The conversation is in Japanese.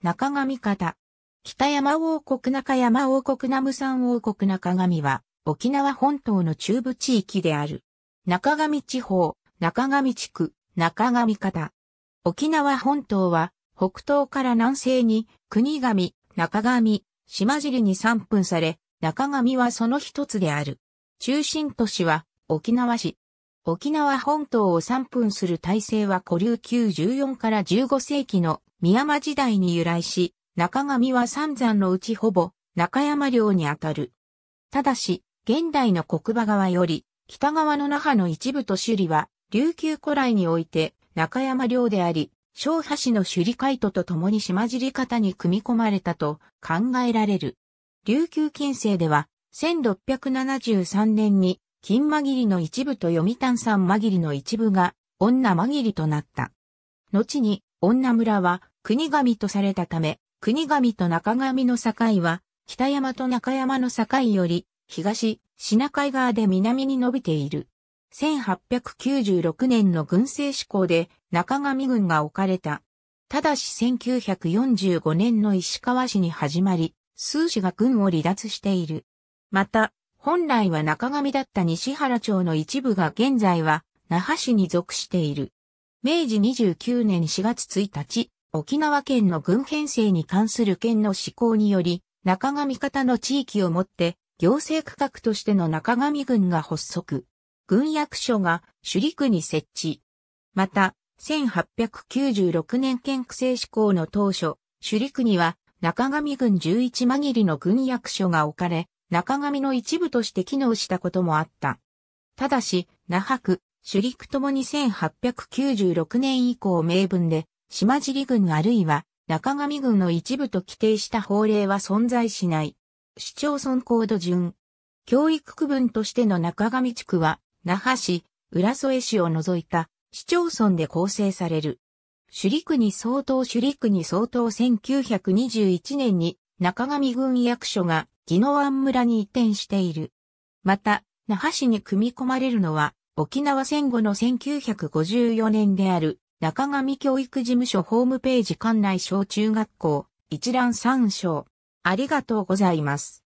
中上方。北山王国中山王国南山王国中上は、沖縄本島の中部地域である。中上地方、中上地区、中上方。沖縄本島は、北東から南西に、国神、中上、島尻に散分され、中上はその一つである。中心都市は、沖縄市。沖縄本島を散分する体制は古流球14から15世紀の宮間時代に由来し、中上は三山のうちほぼ中山領にあたる。ただし、現代の国場側より、北側の那覇の一部と首里は、琉球古来において中山領であり、小橋の首里海都と共に島尻方に組み込まれたと考えられる。琉球近世では、1673年に金紛りの一部と読谷山紛りの一部が女紛りとなった。後に女村は国神とされたため、国神と中神の境は、北山と中山の境より、東、品海側で南に伸びている。1896年の軍政施行で中神軍が置かれた。ただし1945年の石川市に始まり、数市が軍を離脱している。また、本来は中神だった西原町の一部が現在は那覇市に属している。明治29年4月1日、沖縄県の軍編成に関する県の施行により、中上方の地域をもって、行政区画としての中上軍が発足。軍役所が首里区に設置。また、1896年県区制施行の当初、首里区には中上軍11紛りの軍役所が置かれ、中上の一部として機能したこともあった。ただし、那覇区、主陸とも2896年以降名分で、島尻郡あるいは中上郡の一部と規定した法令は存在しない。市町村高度順。教育区分としての中上地区は、那覇市、浦添市を除いた市町村で構成される。首陸に相当首陸に相当1921年に中上郡役所が宜野湾村に移転している。また、那覇市に組み込まれるのは沖縄戦後の1954年である中上教育事務所ホームページ館内小中学校一覧参照。ありがとうございます。